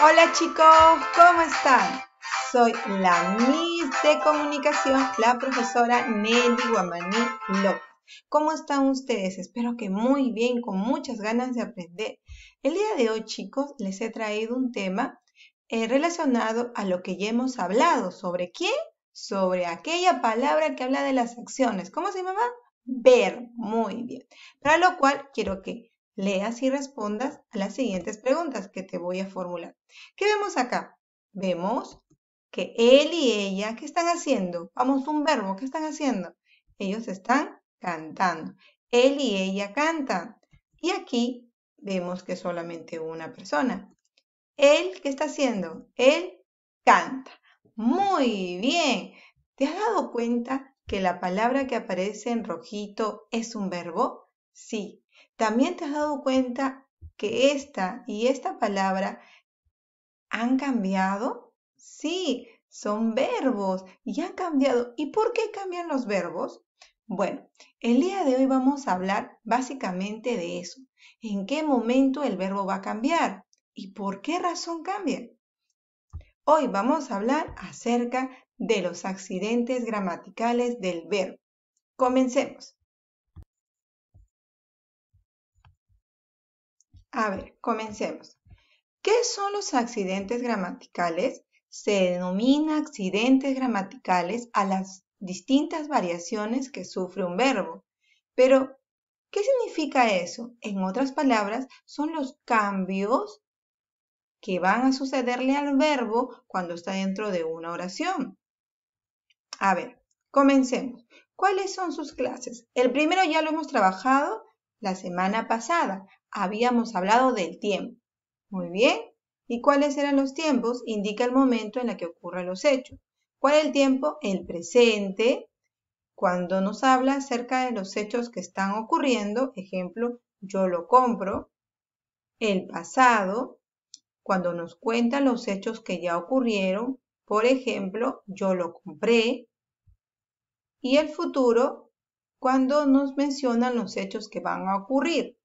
Hola chicos, ¿cómo están? Soy la Miss de Comunicación, la profesora Nelly Guamaní López. ¿Cómo están ustedes? Espero que muy bien, con muchas ganas de aprender. El día de hoy, chicos, les he traído un tema eh, relacionado a lo que ya hemos hablado. ¿Sobre quién? Sobre aquella palabra que habla de las acciones. ¿Cómo se llama? Ver. Muy bien. Para lo cual quiero que leas y respondas a las siguientes preguntas que te voy a formular. ¿Qué vemos acá? Vemos que él y ella, ¿qué están haciendo? Vamos, un verbo, ¿qué están haciendo? Ellos están cantando. Él y ella cantan. Y aquí vemos que solamente una persona. Él, ¿qué está haciendo? Él canta. Muy bien. ¿Te has dado cuenta que la palabra que aparece en rojito es un verbo? Sí, también te has dado cuenta que esta y esta palabra han cambiado. Sí, son verbos y han cambiado. ¿Y por qué cambian los verbos? Bueno, el día de hoy vamos a hablar básicamente de eso. ¿En qué momento el verbo va a cambiar? ¿Y por qué razón cambia? Hoy vamos a hablar acerca de los accidentes gramaticales del verbo. Comencemos. A ver, comencemos. ¿Qué son los accidentes gramaticales? Se denomina accidentes gramaticales a las distintas variaciones que sufre un verbo. Pero, ¿qué significa eso? En otras palabras, son los cambios que van a sucederle al verbo cuando está dentro de una oración. A ver, comencemos. ¿Cuáles son sus clases? El primero ya lo hemos trabajado la semana pasada habíamos hablado del tiempo. Muy bien. ¿Y cuáles eran los tiempos? Indica el momento en el que ocurren los hechos. ¿Cuál es el tiempo? El presente, cuando nos habla acerca de los hechos que están ocurriendo, ejemplo, yo lo compro, el pasado, cuando nos cuenta los hechos que ya ocurrieron, por ejemplo, yo lo compré, y el futuro, cuando nos mencionan los hechos que van a ocurrir,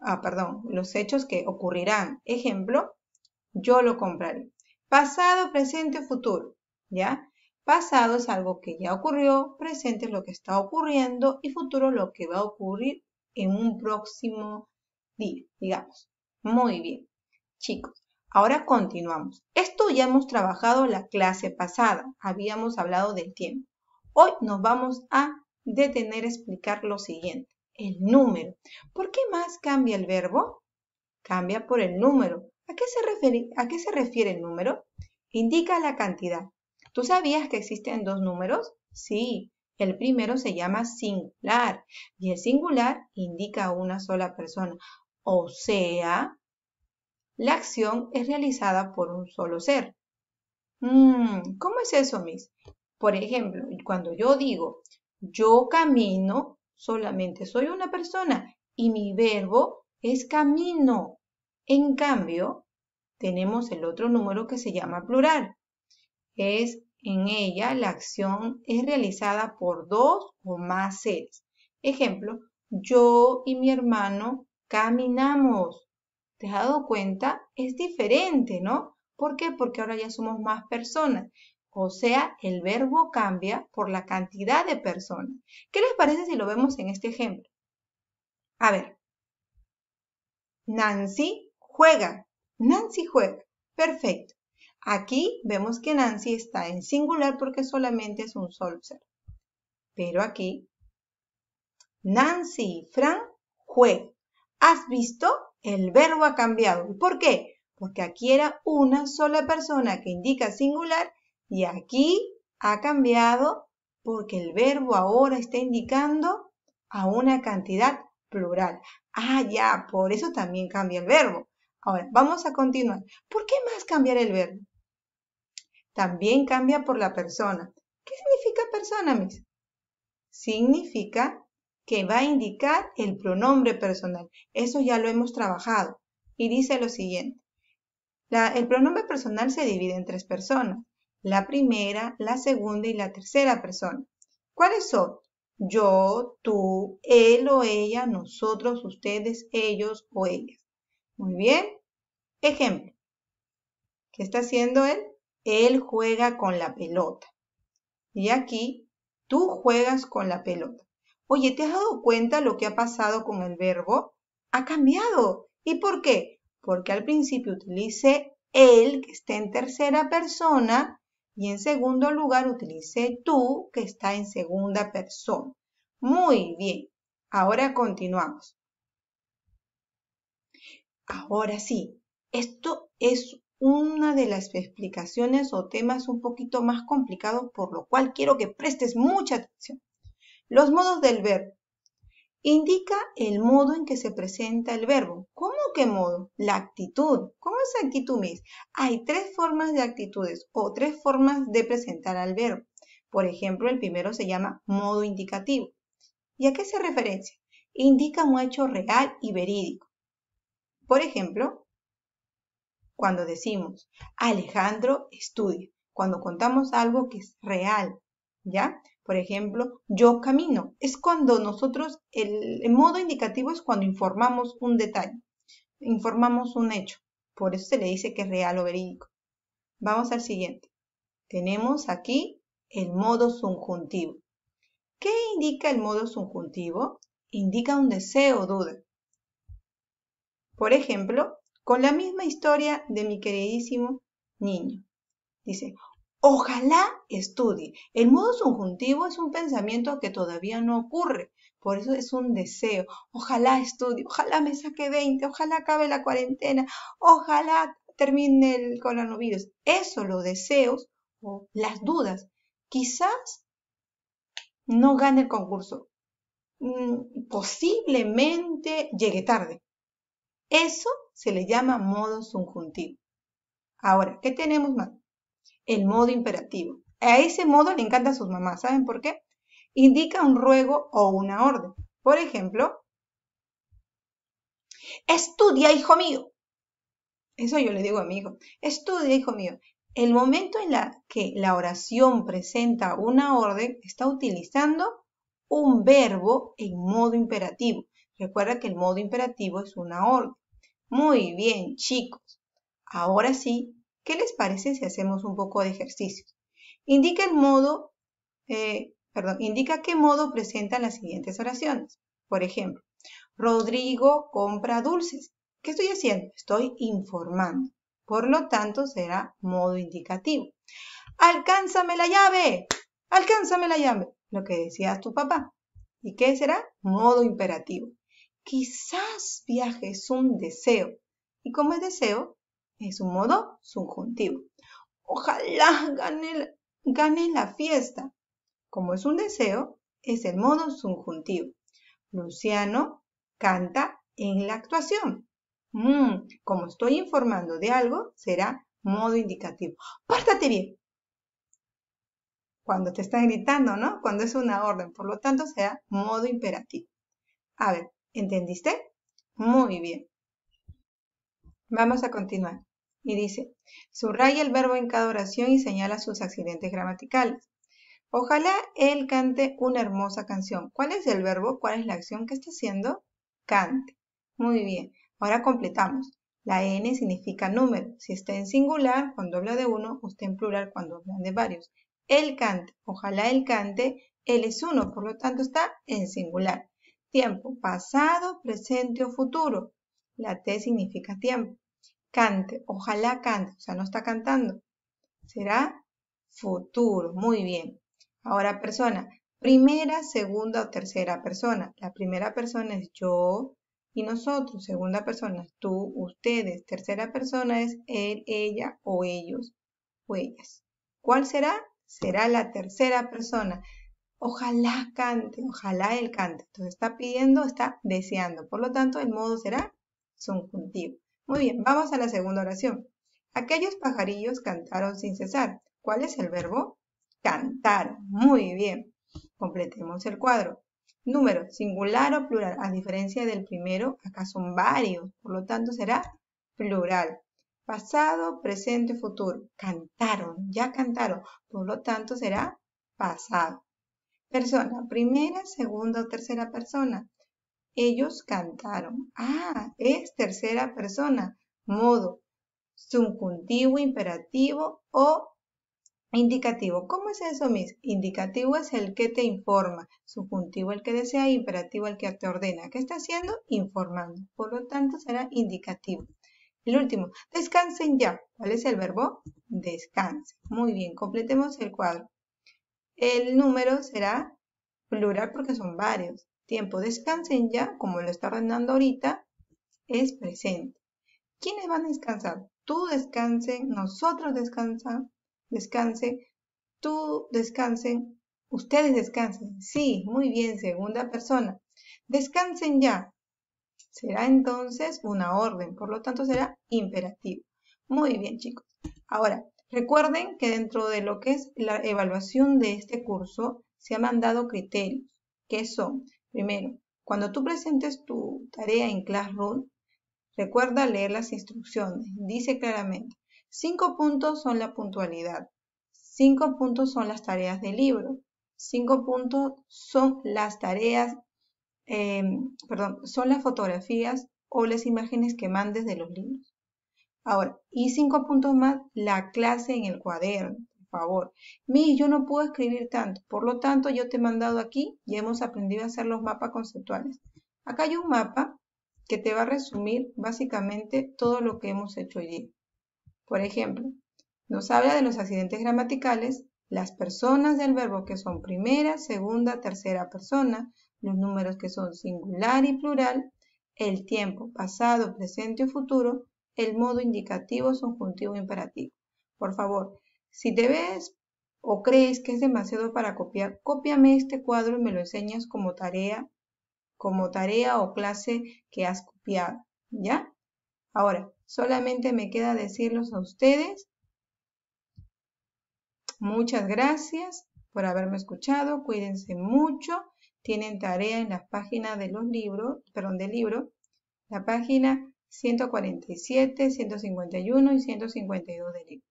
ah, perdón, los hechos que ocurrirán. Ejemplo, yo lo compraré. Pasado, presente, futuro, ¿ya? Pasado es algo que ya ocurrió, presente es lo que está ocurriendo y futuro lo que va a ocurrir en un próximo día, digamos. Muy bien, chicos. Ahora continuamos. Esto ya hemos trabajado la clase pasada. Habíamos hablado del tiempo. Hoy nos vamos a detener a explicar lo siguiente el número. ¿Por qué más cambia el verbo? Cambia por el número. ¿A qué se refiere, a qué se refiere el número? Indica la cantidad. ¿Tú sabías que existen dos números? Sí, el primero se llama singular y el singular indica a una sola persona. O sea, la acción es realizada por un solo ser. Mm, ¿Cómo es eso, Miss? Por ejemplo, cuando yo digo, yo camino, solamente soy una persona y mi verbo es camino. En cambio, tenemos el otro número que se llama plural. Es en ella la acción es realizada por dos o más seres. Ejemplo, yo y mi hermano caminamos. ¿Te has dado cuenta? Es diferente, ¿no? ¿Por qué? Porque ahora ya somos más personas. O sea, el verbo cambia por la cantidad de personas. ¿Qué les parece si lo vemos en este ejemplo? A ver. Nancy juega. Nancy juega. Perfecto. Aquí vemos que Nancy está en singular porque solamente es un solo ser. Pero aquí, Nancy y Fran juegan. ¿Has visto? El verbo ha cambiado. ¿Por qué? Porque aquí era una sola persona que indica singular y aquí ha cambiado porque el verbo ahora está indicando a una cantidad plural. Ah, ya, por eso también cambia el verbo. Ahora, vamos a continuar. ¿Por qué más cambiar el verbo? También cambia por la persona. ¿Qué significa persona, Miss? Significa que va a indicar el pronombre personal. Eso ya lo hemos trabajado. Y dice lo siguiente. el pronombre personal se divide en tres personas la primera, la segunda y la tercera persona. ¿Cuáles son? Yo, tú, él o ella, nosotros, ustedes, ellos o ellas. Muy bien. Ejemplo. ¿Qué está haciendo él? Él juega con la pelota. Y aquí, tú juegas con la pelota. Oye, ¿te has dado cuenta lo que ha pasado con el verbo? Ha cambiado. ¿Y por qué? Porque al principio utilice él, que está en tercera persona, y en segundo lugar, utilicé tú, que está en segunda persona. Muy bien. Ahora continuamos. Ahora sí, esto es una de las explicaciones o temas un poquito más complicados, por lo cual quiero que prestes mucha atención. Los modos del verbo indica el modo en que se presenta el verbo. ¿Cómo qué modo? La actitud. ¿Cómo es actitud, mis? Hay tres formas de actitudes o tres formas de presentar al verbo. Por ejemplo, el primero se llama modo indicativo. ¿Y a qué se referencia? Indica un hecho real y verídico. Por ejemplo, cuando decimos Alejandro estudia, cuando contamos algo que es real, ¿ya? Por ejemplo, yo camino. Es cuando nosotros, el, modo indicativo es cuando informamos un detalle, informamos un hecho. Por eso se le dice que es real o verídico. Vamos al siguiente. Tenemos aquí el modo subjuntivo. ¿Qué indica el modo subjuntivo? Indica un deseo o duda. Por ejemplo, con la misma historia de mi queridísimo niño. Dice, Ojalá estudie. El modo subjuntivo es un pensamiento que todavía no ocurre. Por eso es un deseo. Ojalá estudie, ojalá me saque 20, ojalá acabe la cuarentena, ojalá termine el coronavirus. Eso, los deseos o las dudas. Quizás no gane el concurso. Mm, posiblemente llegue tarde. Eso se le llama modo subjuntivo. Ahora, ¿qué tenemos más? el modo imperativo. A ese modo le a sus mamás, ¿saben por qué? Indica un ruego o una orden. Por ejemplo, estudia, hijo mío. Eso yo le digo a mi hijo, estudia, hijo mío. El momento en la que la oración presenta una orden está utilizando un verbo en modo imperativo. Recuerda que el modo imperativo es una orden. Muy bien, chicos. Ahora sí, ¿Qué les parece si hacemos un poco de ejercicio? Indica el modo, eh, perdón, indica qué modo presentan las siguientes oraciones. Por ejemplo, Rodrigo compra dulces. ¿Qué estoy haciendo? Estoy informando. Por lo tanto, será modo indicativo. ¡Alcánzame la llave! ¡Alcánzame la llave! Lo que decías tu papá. ¿Y qué será? Modo imperativo. Quizás viajes un deseo. Y cómo es deseo, es un modo subjuntivo. Ojalá gane, la fiesta. Como es un deseo, es el modo subjuntivo. Luciano canta en la actuación. Mm, como estoy informando de algo, será modo indicativo. ¡Pártate bien! Cuando te está gritando, ¿no? Cuando es una orden. Por lo tanto, será modo imperativo. A ver, ¿entendiste? Muy bien. Vamos a continuar. Y dice, subraya el verbo en cada oración y señala sus accidentes gramaticales. Ojalá él cante una hermosa canción. ¿Cuál es el verbo? ¿Cuál es la acción que está haciendo? Cante. Muy bien. Ahora completamos. La N significa número. Si está en singular, cuando habla de uno, usted en plural, cuando hablan de varios. Él cante. Ojalá él cante. Él es uno, por lo tanto está en singular. Tiempo, pasado, presente o futuro. La T significa tiempo. Cante, ojalá cante, o sea, no está cantando. Será futuro, muy bien. Ahora persona, primera, segunda o tercera persona. La primera persona es yo y nosotros, segunda persona es tú, ustedes, tercera persona es él, ella o ellos o ellas. ¿Cuál será? Será la tercera persona. Ojalá cante, ojalá él cante. Entonces está pidiendo, está deseando. Por lo tanto, el modo será subjuntivo. Muy bien, vamos a la segunda oración. Aquellos pajarillos cantaron sin cesar. ¿Cuál es el verbo? Cantaron. Muy bien. Completemos el cuadro. Número, singular o plural. A diferencia del primero, acá son varios, por lo tanto será plural. Pasado, presente, futuro. Cantaron, ya cantaron, por lo tanto será pasado. Persona, primera, segunda o tercera persona. Ellos cantaron. Ah, es tercera persona. Modo. Subjuntivo, imperativo o indicativo. ¿Cómo es eso, Miss? Indicativo es el que te informa. Subjuntivo el que desea. Imperativo el que te ordena. ¿Qué está haciendo? Informando. Por lo tanto, será indicativo. El último, descansen ya. ¿Cuál es el verbo? Descanse. Muy bien, completemos el cuadro. El número será plural porque son varios tiempo descansen ya, como lo está ordenando ahorita, es presente. ¿Quiénes van a descansar? Tú descansen, nosotros descansan, descansen, tú descansen, ustedes descansen. Sí, muy bien, segunda persona. Descansen ya. Será entonces una orden, por lo tanto será imperativo. Muy bien, chicos. Ahora, recuerden que dentro de lo que es la evaluación de este curso se han mandado criterios, que son Primero, cuando tú presentes tu tarea en Classroom, recuerda leer las instrucciones. Dice claramente, cinco puntos son la puntualidad, cinco puntos son las tareas del libro, cinco puntos son las tareas, em, perdón, son las fotografías o las imágenes que mandes de los libros. Ahora, y cinco puntos más, la clase en el cuaderno favor. Mi, yo no puedo escribir tanto, por lo tanto yo te he mandado aquí y hemos aprendido a hacer los mapas conceptuales. Acá hay un mapa que te va a resumir básicamente todo lo que hemos hecho allí Por ejemplo, nos habla de los accidentes gramaticales, las personas del verbo que son primera, segunda, tercera persona, los números que son singular y plural, el tiempo, pasado, presente o futuro, el modo indicativo, subjuntivo e imperativo. Por favor, si te ves o crees que es demasiado para copiar, cópiame este cuadro y me lo enseñas como tarea, como tarea o clase que has copiado, ¿ya? Ahora, solamente me queda decirlos a ustedes. Muchas gracias por haberme escuchado, cuídense mucho. Tienen tarea en las páginas de los libros, perdón, del libro, la página 147, 151 y 152 del libro.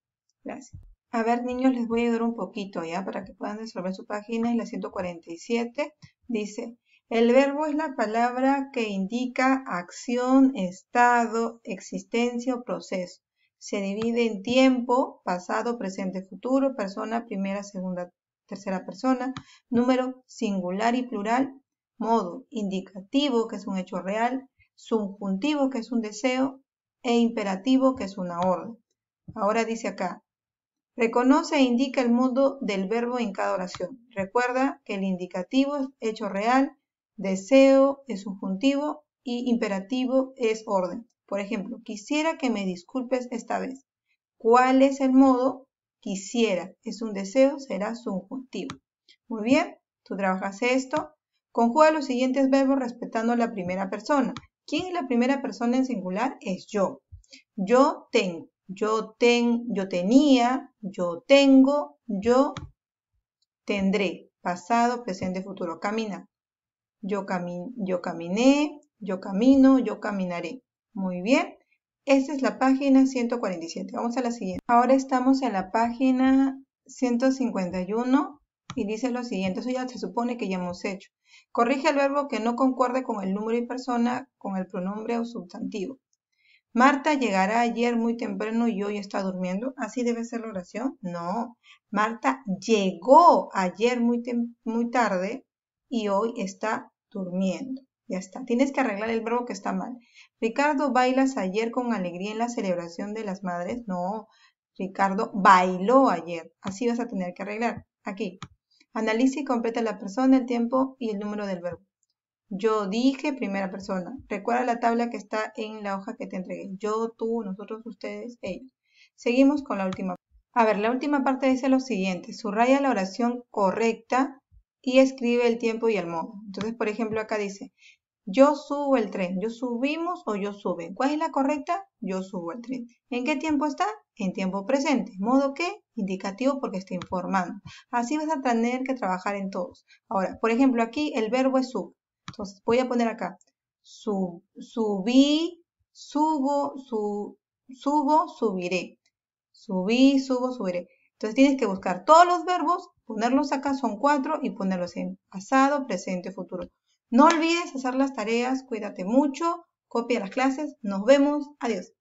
Gracias. A ver, niños, les voy a ayudar un poquito, ¿ya? Para que puedan resolver su página. y la 147. Dice, el verbo es la palabra que indica acción, estado, existencia o proceso. Se divide en tiempo, pasado, presente, futuro, persona, primera, segunda, tercera persona, número singular y plural, modo indicativo, que es un hecho real, subjuntivo, que es un deseo, e imperativo, que es una orden. Ahora dice acá, Reconoce e indica el modo del verbo en cada oración. Recuerda que el indicativo es hecho real, deseo es subjuntivo y imperativo es orden. Por ejemplo, quisiera que me disculpes esta vez. ¿Cuál es el modo? Quisiera. Es un deseo, será subjuntivo. Muy bien, tú trabajas esto. Conjuga los siguientes verbos respetando la primera persona. ¿Quién es la primera persona en singular? Es yo. Yo tengo. Yo, ten, yo tenía, yo tengo, yo tendré. Pasado, presente, futuro. Camina. Yo, yo caminé, yo camino, yo caminaré. Muy bien. Esta es la página 147. Vamos a la siguiente. Ahora estamos en la página 151 y dice lo siguiente. Eso ya se supone que ya hemos hecho. Corrige el verbo que no concuerde con el número y persona, con el pronombre o sustantivo. Marta llegará ayer muy temprano y hoy está durmiendo. ¿Así debe ser la oración? No. Marta llegó ayer muy, muy tarde y hoy está durmiendo. Ya está. Tienes que arreglar el verbo que está mal. Ricardo, ¿bailas ayer con alegría en la celebración de las madres? No. Ricardo bailó ayer. Así vas a tener que arreglar. Aquí. Analiza y completa la persona, el tiempo y el número del verbo. Yo dije, primera persona. Recuerda la tabla que está en la hoja que te entregué. Yo, tú, nosotros, ustedes, ellos. Seguimos con la última. A ver, la última parte dice lo siguiente. Subraya la oración correcta y escribe el tiempo y el modo. Entonces, por ejemplo, acá dice, yo subo el tren. Yo subimos o yo suben. ¿Cuál es la correcta? Yo subo el tren. ¿En qué tiempo está? En tiempo presente. ¿Modo qué? Indicativo porque está informando. Así vas a tener que trabajar en todos. Ahora, por ejemplo, aquí el verbo es sub. Entonces voy a poner acá, subí, subo, subo, subiré. Subí, subo, subiré. Entonces tienes que buscar todos los verbos, ponerlos acá, son cuatro, y ponerlos en pasado, presente, futuro. No olvides hacer las tareas, cuídate mucho, copia las clases, nos vemos, adiós.